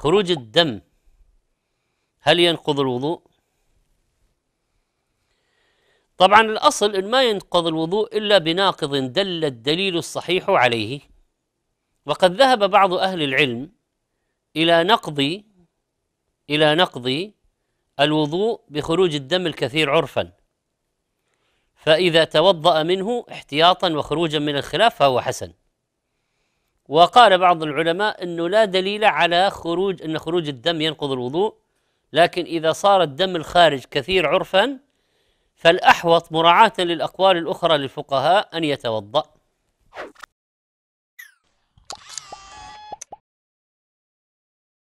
خروج الدم هل ينقض الوضوء طبعا الأصل إن ما ينقض الوضوء إلا بناقض دل الدليل الصحيح عليه وقد ذهب بعض أهل العلم إلى نقض إلى نقض الوضوء بخروج الدم الكثير عرفا فإذا توضأ منه احتياطا وخروجا من الخلاف فهو حسن وقال بعض العلماء انه لا دليل على خروج ان خروج الدم ينقض الوضوء لكن اذا صار الدم الخارج كثير عرفا فالاحوط مراعاه للاقوال الاخرى للفقهاء ان يتوضأ